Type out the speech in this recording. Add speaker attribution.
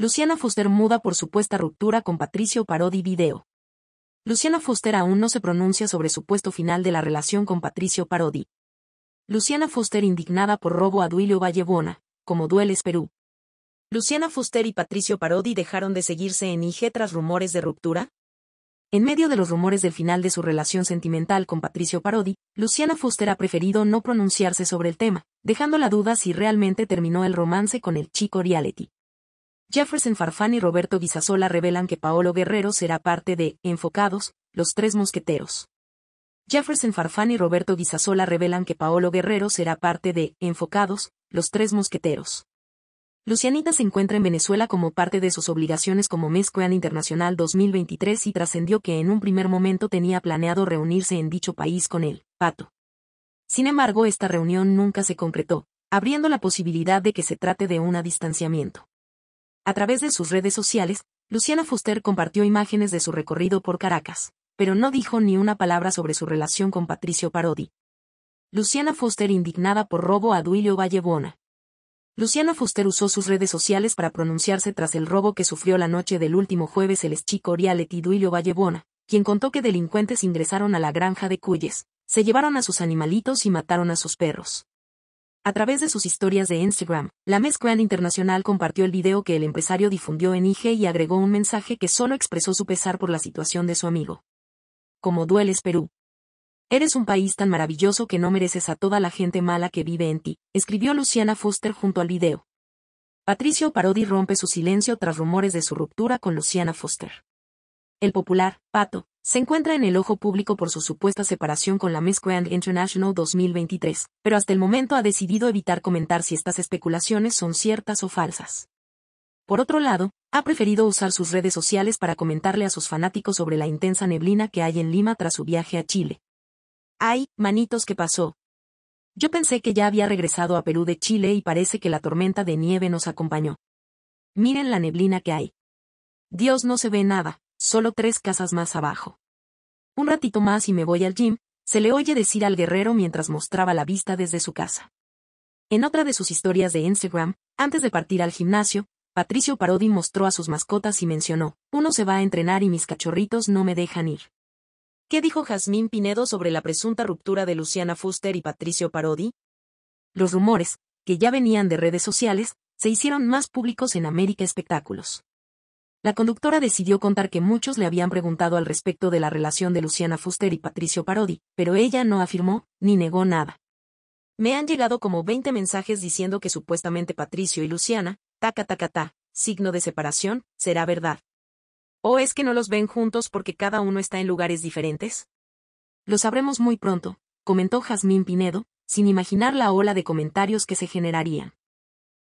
Speaker 1: Luciana Foster muda por supuesta ruptura con Patricio Parodi Video. Luciana Foster aún no se pronuncia sobre su supuesto final de la relación con Patricio Parodi. Luciana Foster indignada por robo a Duilio Vallebona, como Dueles Perú. Luciana Foster y Patricio Parodi dejaron de seguirse en IG tras rumores de ruptura. En medio de los rumores del final de su relación sentimental con Patricio Parodi, Luciana Foster ha preferido no pronunciarse sobre el tema, dejando la duda si realmente terminó el romance con el chico reality. Jefferson Farfán y Roberto Guisasola revelan que Paolo Guerrero será parte de Enfocados, los tres mosqueteros. Jefferson Farfán y Roberto Guisasola revelan que Paolo Guerrero será parte de Enfocados, los tres mosqueteros. Lucianita se encuentra en Venezuela como parte de sus obligaciones como Miss Internacional 2023 y trascendió que en un primer momento tenía planeado reunirse en dicho país con el pato. Sin embargo, esta reunión nunca se concretó, abriendo la posibilidad de que se trate de un distanciamiento. A través de sus redes sociales, Luciana Fuster compartió imágenes de su recorrido por Caracas, pero no dijo ni una palabra sobre su relación con Patricio Parodi. Luciana Fuster indignada por robo a Duilio Vallebona. Luciana Fuster usó sus redes sociales para pronunciarse tras el robo que sufrió la noche del último jueves el chico Orialet Duilio Vallebona, quien contó que delincuentes ingresaron a la granja de Cuyes, se llevaron a sus animalitos y mataron a sus perros. A través de sus historias de Instagram, la mezclada Internacional compartió el video que el empresario difundió en IG y agregó un mensaje que solo expresó su pesar por la situación de su amigo. Como dueles Perú. Eres un país tan maravilloso que no mereces a toda la gente mala que vive en ti, escribió Luciana Foster junto al video. Patricio Parodi rompe su silencio tras rumores de su ruptura con Luciana Foster. El popular, Pato, se encuentra en el ojo público por su supuesta separación con la Miss Grand International 2023, pero hasta el momento ha decidido evitar comentar si estas especulaciones son ciertas o falsas. Por otro lado, ha preferido usar sus redes sociales para comentarle a sus fanáticos sobre la intensa neblina que hay en Lima tras su viaje a Chile. Ay, manitos, ¿qué pasó? Yo pensé que ya había regresado a Perú de Chile y parece que la tormenta de nieve nos acompañó. Miren la neblina que hay. Dios no se ve nada solo tres casas más abajo. Un ratito más y me voy al gym, se le oye decir al guerrero mientras mostraba la vista desde su casa. En otra de sus historias de Instagram, antes de partir al gimnasio, Patricio Parodi mostró a sus mascotas y mencionó, uno se va a entrenar y mis cachorritos no me dejan ir. ¿Qué dijo Jazmín Pinedo sobre la presunta ruptura de Luciana Fuster y Patricio Parodi? Los rumores, que ya venían de redes sociales, se hicieron más públicos en América Espectáculos. La conductora decidió contar que muchos le habían preguntado al respecto de la relación de Luciana Fuster y Patricio Parodi, pero ella no afirmó, ni negó nada. Me han llegado como 20 mensajes diciendo que supuestamente Patricio y Luciana, taca taca ta, signo de separación, será verdad. ¿O es que no los ven juntos porque cada uno está en lugares diferentes? Lo sabremos muy pronto, comentó Jazmín Pinedo, sin imaginar la ola de comentarios que se generarían.